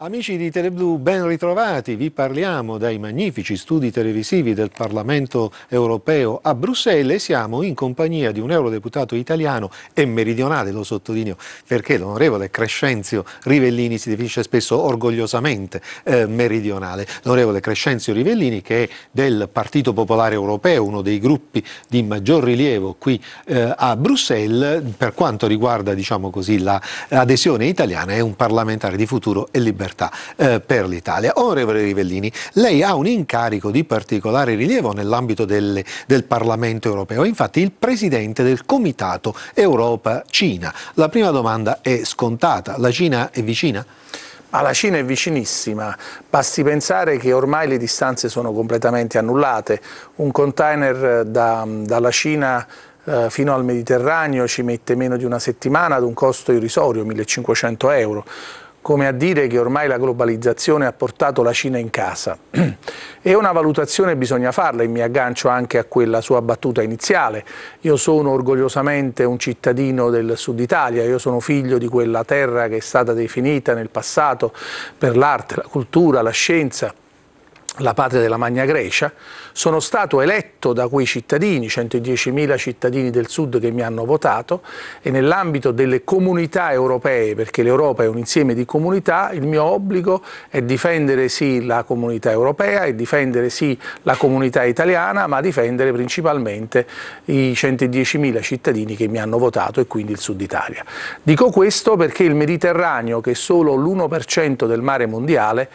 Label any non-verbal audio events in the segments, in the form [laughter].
Amici di Teleblu, ben ritrovati. Vi parliamo dai magnifici studi televisivi del Parlamento europeo a Bruxelles. Siamo in compagnia di un eurodeputato italiano e meridionale, lo sottolineo, perché l'onorevole Crescenzio Rivellini si definisce spesso orgogliosamente eh, meridionale. L'onorevole Crescenzio Rivellini, che è del Partito Popolare Europeo, uno dei gruppi di maggior rilievo qui eh, a Bruxelles, per quanto riguarda diciamo così, l'adesione la italiana, è un parlamentare di futuro e liberale libertà eh, per l'Italia. Onorevole Rivellini, lei ha un incarico di particolare rilievo nell'ambito del Parlamento europeo, infatti il Presidente del Comitato Europa-Cina. La prima domanda è scontata, la Cina è vicina? la Cina è vicinissima, basti pensare che ormai le distanze sono completamente annullate, un container eh, da, dalla Cina eh, fino al Mediterraneo ci mette meno di una settimana ad un costo irrisorio, 1500 euro come a dire che ormai la globalizzazione ha portato la Cina in casa. [clears throat] e una valutazione bisogna farla e mi aggancio anche a quella sua battuta iniziale. Io sono orgogliosamente un cittadino del sud Italia, io sono figlio di quella terra che è stata definita nel passato per l'arte, la cultura, la scienza, la patria della Magna Grecia, sono stato eletto fatto da quei cittadini, 110.000 cittadini del Sud che mi hanno votato e nell'ambito delle comunità europee, perché l'Europa è un insieme di comunità, il mio obbligo è difendere sì la comunità europea e difendere sì la comunità italiana, ma difendere principalmente i 110.000 cittadini che mi hanno votato e quindi il Sud Italia. Dico questo perché il Mediterraneo, che è solo l'1% del mare mondiale,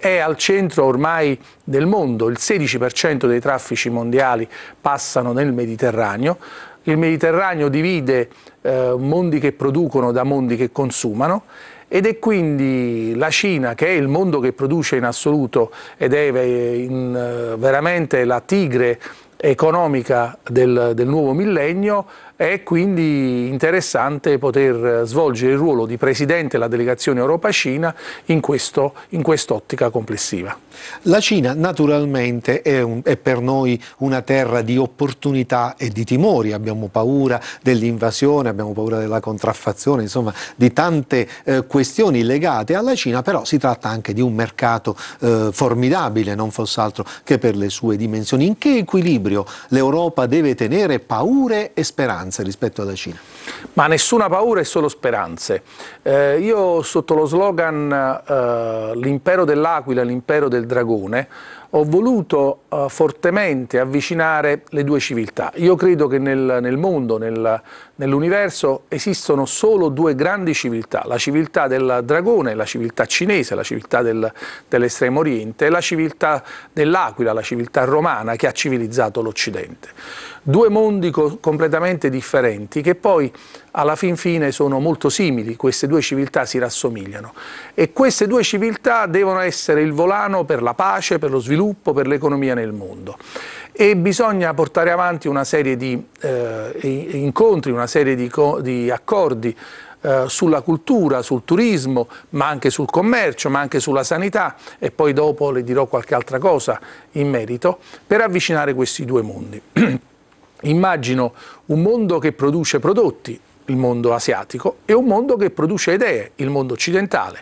è al centro ormai del mondo, il 16% dei traffici mondiali occidentali passano nel Mediterraneo. Il Mediterraneo divide eh, mondi che producono da mondi che consumano ed è quindi la Cina, che è il mondo che produce in assoluto ed è eh, in, eh, veramente la tigre economica del, del nuovo millennio, è quindi interessante poter svolgere il ruolo di presidente della delegazione Europa-Cina in quest'ottica complessiva. La Cina naturalmente è, un, è per noi una terra di opportunità e di timori, abbiamo paura dell'invasione, abbiamo paura della contraffazione, insomma di tante eh, questioni legate alla Cina, però si tratta anche di un mercato eh, formidabile, non fosse altro che per le sue dimensioni. In che equilibrio l'Europa deve tenere paure e speranze? speranze rispetto alla Cina? Ma nessuna paura e solo speranze. Eh, io sotto lo slogan eh, l'impero dell'aquila, l'impero del dragone, ho voluto eh, fortemente avvicinare le due civiltà. Io credo che nel, nel mondo, nel, Nell'universo esistono solo due grandi civiltà, la civiltà del dragone, la civiltà cinese, la civiltà del, dell'estremo oriente e la civiltà dell'Aquila, la civiltà romana che ha civilizzato l'Occidente. Due mondi co completamente differenti che poi alla fin fine sono molto simili, queste due civiltà si rassomigliano e queste due civiltà devono essere il volano per la pace, per lo sviluppo, per l'economia nel mondo e bisogna portare avanti una serie di eh, incontri, una serie di, di accordi eh, sulla cultura, sul turismo, ma anche sul commercio, ma anche sulla sanità e poi dopo le dirò qualche altra cosa in merito, per avvicinare questi due mondi. [clears throat] Immagino un mondo che produce prodotti, il mondo asiatico, e un mondo che produce idee, il mondo occidentale.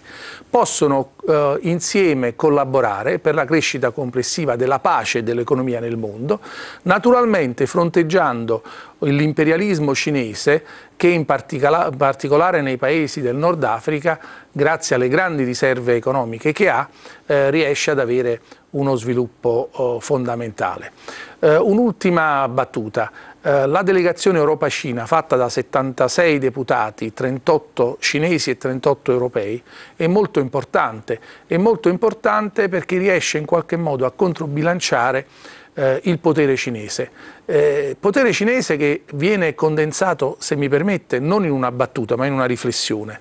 Possono eh, insieme collaborare per la crescita complessiva della pace e dell'economia nel mondo, naturalmente fronteggiando l'imperialismo cinese che in particolare nei paesi del Nord Africa, grazie alle grandi riserve economiche che ha, eh, riesce ad avere uno sviluppo eh, fondamentale. Eh, Un'ultima battuta. Eh, la delegazione Europa-Cina, fatta da 76 deputati, 38 cinesi e 38 europei, è molto importante. È molto importante perché riesce in qualche modo a controbilanciare eh, il potere cinese. Eh, potere cinese che viene condensato, se mi permette, non in una battuta ma in una riflessione.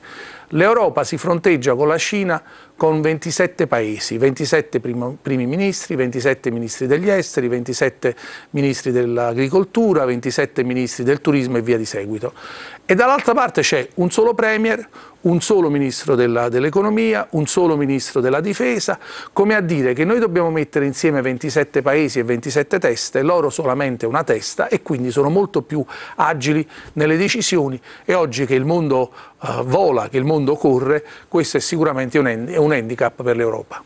L'Europa si fronteggia con la Cina con 27 paesi, 27 primo, primi ministri, 27 ministri degli esteri, 27 ministri dell'agricoltura, 27 ministri del turismo e via di seguito. E dall'altra parte c'è un solo premier, un solo ministro dell'economia, dell un solo ministro della difesa, come a dire che noi dobbiamo mettere insieme 27 paesi e 27 teste, loro solamente una testa e quindi sono molto più agili nelle decisioni e oggi che il mondo eh, vola, che il mondo corre, questo è sicuramente un, hand un handicap per l'Europa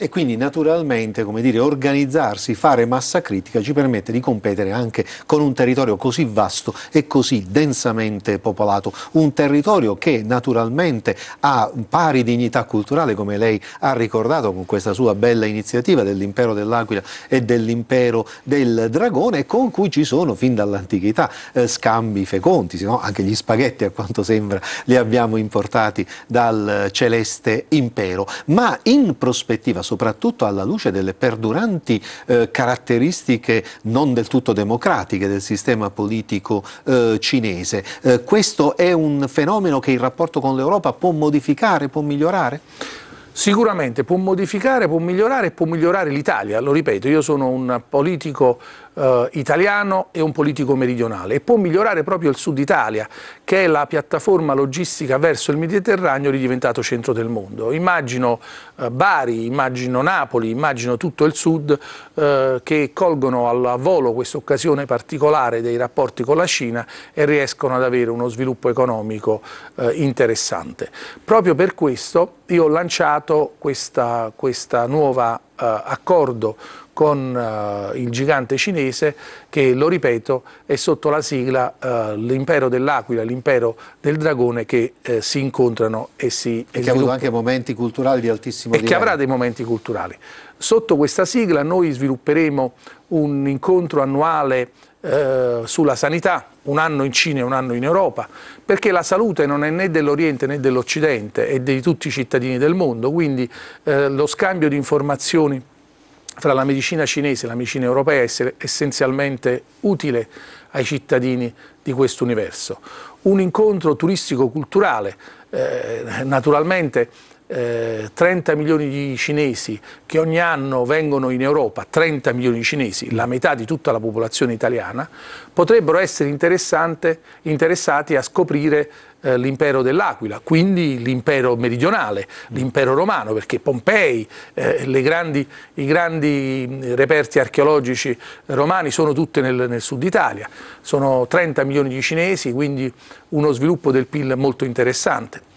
e quindi naturalmente come dire, organizzarsi, fare massa critica ci permette di competere anche con un territorio così vasto e così densamente popolato, un territorio che naturalmente ha pari dignità culturale come lei ha ricordato con questa sua bella iniziativa dell'impero dell'Aquila e dell'impero del Dragone con cui ci sono fin dall'antichità eh, scambi fecondi, no? anche gli spaghetti a quanto sembra li abbiamo importati dal celeste impero, ma in prospettiva soprattutto alla luce delle perduranti eh, caratteristiche non del tutto democratiche del sistema politico eh, cinese. Eh, questo è un fenomeno che il rapporto con l'Europa può modificare, può migliorare? Sicuramente può modificare, può migliorare e può migliorare l'Italia, lo ripeto, io sono un politico eh, italiano e un politico meridionale e può migliorare proprio il sud Italia, che è la piattaforma logistica verso il Mediterraneo ridiventato centro del mondo. Immagino eh, Bari, immagino Napoli, immagino tutto il sud eh, che colgono al volo questa occasione particolare dei rapporti con la Cina e riescono ad avere uno sviluppo economico eh, interessante. Proprio per questo io ho lanciato questa, questa nuova eh, accordo con eh, il gigante cinese che, lo ripeto, è sotto la sigla eh, l'impero dell'Aquila, l'impero del dragone che eh, si incontrano e si E che ha avuto anche momenti culturali di altissimo livello. E che avrà dei momenti culturali. Sotto questa sigla noi svilupperemo un incontro annuale sulla sanità, un anno in Cina e un anno in Europa, perché la salute non è né dell'Oriente né dell'Occidente, è di tutti i cittadini del mondo, quindi eh, lo scambio di informazioni fra la medicina cinese e la medicina europea essere essenzialmente utile ai cittadini di questo universo. Un incontro turistico-culturale, eh, naturalmente 30 eh, milioni di cinesi che ogni anno vengono in Europa, 30 milioni di cinesi, la metà di tutta la popolazione italiana, potrebbero essere interessati a scoprire eh, l'impero dell'Aquila, quindi l'impero meridionale, l'impero romano, perché Pompei, eh, grandi, i grandi reperti archeologici romani sono tutti nel, nel sud Italia, sono 30 milioni di cinesi, quindi uno sviluppo del PIL molto interessante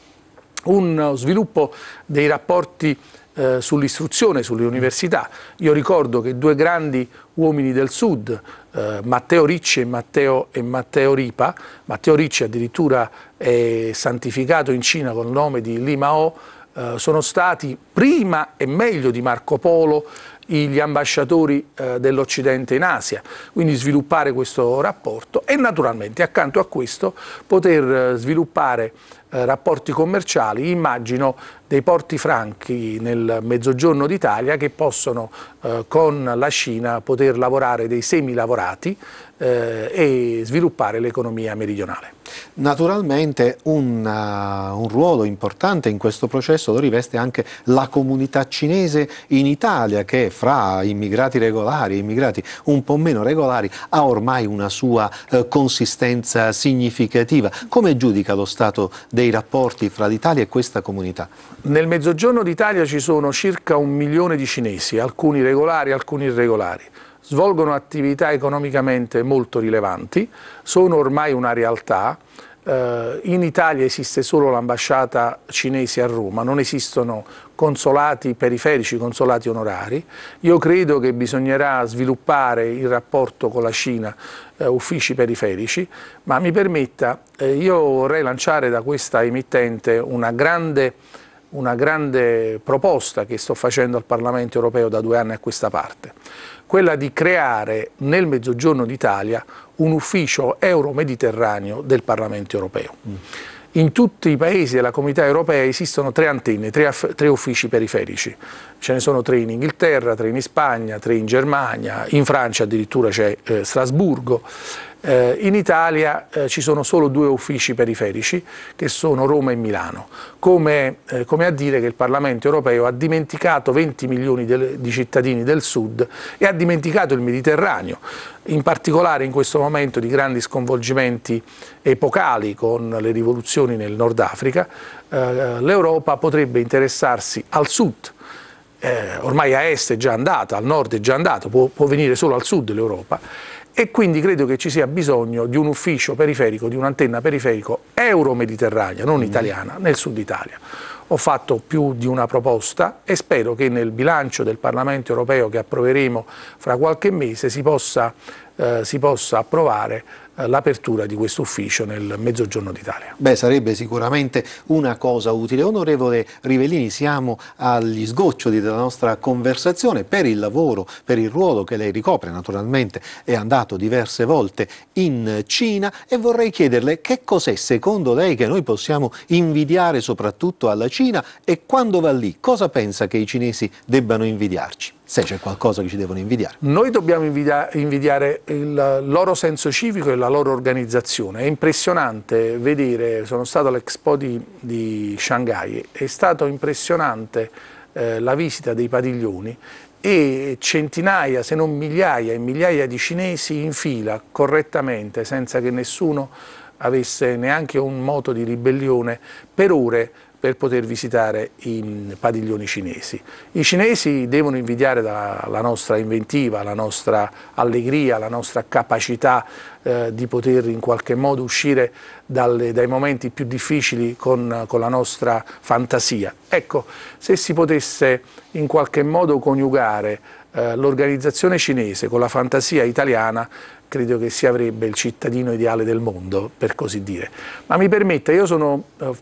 uno sviluppo dei rapporti eh, sull'istruzione, università. Io ricordo che due grandi uomini del Sud, eh, Matteo Ricci e Matteo, e Matteo, Ripa, Matteo Ricci addirittura è santificato in Cina col nome di Lima O, eh, sono stati prima e meglio di Marco Polo gli ambasciatori eh, dell'Occidente in Asia, quindi sviluppare questo rapporto e naturalmente accanto a questo poter eh, sviluppare eh, rapporti commerciali, immagino dei porti franchi nel mezzogiorno d'Italia che possono eh, con la Cina poter lavorare dei semi lavorati eh, e sviluppare l'economia meridionale. Naturalmente un, uh, un, ruolo importante in questo processo lo riveste anche la comunità cinese in Italia che fra immigrati regolari e immigrati un po' meno regolari ha ormai una sua uh, consistenza significativa. Come giudica lo stato dei rapporti fra l'Italia e questa comunità? Nel mezzogiorno d'Italia ci sono circa un milione di cinesi, alcuni regolari, alcuni irregolari svolgono attività economicamente molto rilevanti, sono ormai una realtà, eh, in Italia esiste solo l'ambasciata cinese a Roma, non esistono consolati periferici, consolati onorari. Io credo che bisognerà sviluppare il rapporto con la Cina, eh, uffici periferici, ma mi permetta, eh, io vorrei lanciare da questa emittente una grande, una grande proposta che sto facendo al Parlamento europeo da due anni a questa parte quella di creare nel mezzogiorno d'Italia un ufficio euro-mediterraneo del Parlamento europeo. In tutti i paesi della comunità europea esistono tre antenne, tre, tre, uffici periferici. Ce ne sono tre in Inghilterra, tre in Spagna, tre in Germania, in Francia addirittura c'è eh, Strasburgo. Eh, in Italia eh, ci sono solo due uffici periferici che sono Roma e Milano, come, eh, come a dire che il Parlamento europeo ha dimenticato 20 milioni del, di cittadini del sud e ha dimenticato il Mediterraneo, in particolare in questo momento di grandi sconvolgimenti epocali con le rivoluzioni nel Nord Africa, eh, l'Europa potrebbe interessarsi al sud, eh, ormai a est è già andata, al nord è già andata, può, può venire solo al sud l'Europa e quindi credo che ci sia bisogno di un ufficio periferico, di un'antenna periferico euro-mediterranea, non mm. italiana, nel sud Italia. Ho fatto più di una proposta e spero che nel bilancio del Parlamento europeo che approveremo fra qualche mese si possa, eh, si possa approvare l'apertura di questo ufficio nel Mezzogiorno d'Italia. Beh, sarebbe sicuramente una cosa utile. Onorevole Rivellini, siamo agli sgoccioli della nostra conversazione per il lavoro, per il ruolo che lei ricopre, naturalmente è andato diverse volte in Cina e vorrei chiederle che cos'è secondo lei che noi possiamo invidiare soprattutto alla Cina e quando va lì cosa pensa che i cinesi debbano invidiarci? se c'è qualcosa che ci devono invidiare. Noi dobbiamo invidia invidiare il loro senso civico e la loro organizzazione. È impressionante vedere, sono stato all'Expo di, di, Shanghai, è stata impressionante eh, la visita dei padiglioni e centinaia, se non migliaia e migliaia di cinesi in fila correttamente, senza che nessuno avesse neanche un moto di ribellione, per ore per poter visitare i padiglioni cinesi. I cinesi devono invidiare la nostra inventiva, la nostra allegria, la nostra capacità eh, di poter in qualche modo uscire dalle, dai momenti più difficili con, con la nostra fantasia. Ecco, se si potesse in qualche modo coniugare eh, l'organizzazione cinese con la fantasia italiana credo che si avrebbe il cittadino ideale del mondo, per così dire. Ma mi permetta, io sono eh,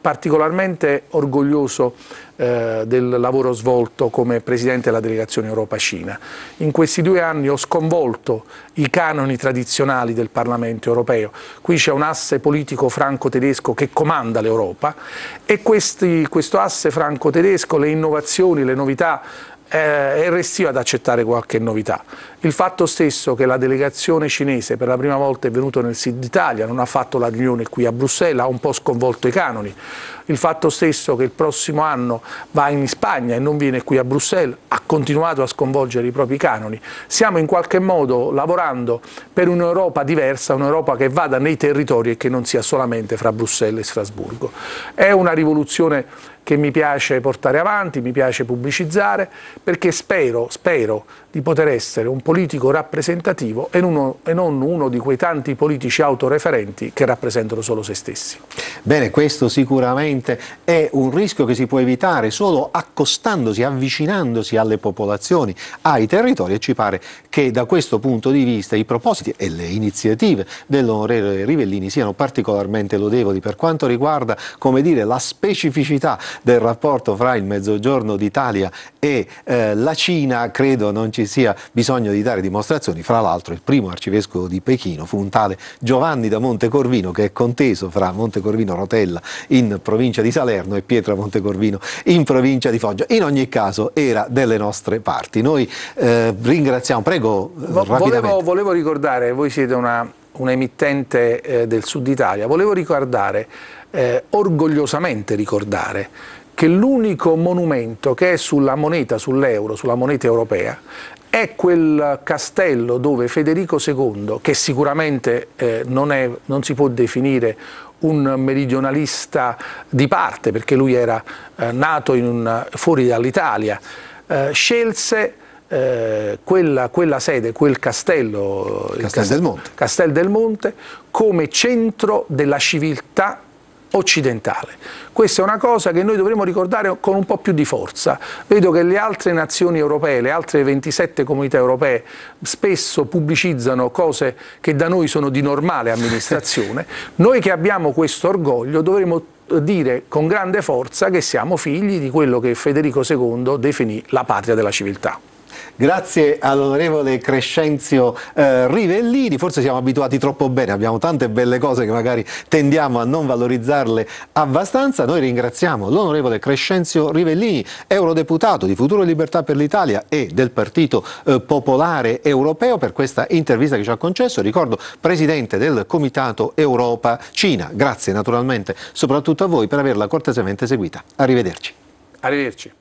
particolarmente orgoglioso eh, del lavoro svolto come Presidente della Delegazione Europa-Cina. In questi due anni ho sconvolto i canoni tradizionali del Parlamento europeo. Qui c'è un asse politico franco-tedesco che comanda l'Europa e questi, questo asse franco-tedesco, le innovazioni, le novità eh, è restio ad accettare qualche novità. Il fatto stesso che la delegazione cinese per la prima volta è venuta nel Sud Italia, non ha fatto la riunione qui a Bruxelles, ha un po' sconvolto i canoni. Il fatto stesso che il prossimo anno va in Spagna e non viene qui a Bruxelles, ha continuato a sconvolgere i propri canoni. Stiamo in qualche modo lavorando per un'Europa diversa, un'Europa che vada nei territori e che non sia solamente fra Bruxelles e Strasburgo. È una rivoluzione che mi piace portare avanti, mi piace pubblicizzare, perché spero, spero di poter essere un politico rappresentativo e, uno, e non uno di quei tanti politici autoreferenti che rappresentano solo se stessi. Bene, questo sicuramente è un rischio che si può evitare solo accostandosi, avvicinandosi alle popolazioni, ai territori e ci pare che da questo punto di vista i propositi e le iniziative dell'onorevole Rivellini siano particolarmente lodevoli per quanto riguarda come dire, la specificità del rapporto fra il Mezzogiorno d'Italia e eh, la Cina, credo non ci sia bisogno di dare dimostrazioni, fra l'altro il primo arcivescovo di Pechino fu un tale Giovanni da Montecorvino che è conteso fra Montecorvino Montecorvino Rotella in provincia di Salerno e Pietro Montecorvino in provincia di Foggia. In ogni caso era delle nostre parti. Noi eh, ringraziamo, prego eh, Vo volevo, volevo, ricordare, voi siete una, un emittente eh, del Sud Italia, volevo ricordare, eh, orgogliosamente ricordare, che l'unico monumento che è sulla moneta, sull'euro, sulla moneta europea, è quel castello dove Federico II, che sicuramente eh, non, è, non, si può definire un meridionalista di parte, perché lui era eh, nato un, fuori dall'Italia, eh, scelse eh, quella, quella, sede, quel castello, Castel, Castel, del Monte. Castel del Monte, come centro della civiltà occidentale. Questa è una cosa che noi dovremmo ricordare con un po' più di forza. Vedo che le altre nazioni europee, le altre 27 comunità europee, spesso pubblicizzano cose che da noi sono di normale amministrazione. [laughs] noi che abbiamo questo orgoglio dovremmo eh, dire con grande forza che siamo figli di quello che Federico II definì la patria della civiltà. Grazie all'onorevole Crescenzio eh, Rivellini, forse siamo abituati troppo bene, abbiamo tante belle cose che magari tendiamo a non valorizzarle abbastanza. Noi ringraziamo l'onorevole Crescenzio Rivellini, eurodeputato di Futuro e Libertà per l'Italia e del Partito eh, Popolare Europeo per questa intervista che ci ha concesso. Ricordo presidente del Comitato Europa-Cina. Grazie naturalmente soprattutto a voi per averla cortesemente seguita. Arrivederci. Arrivederci.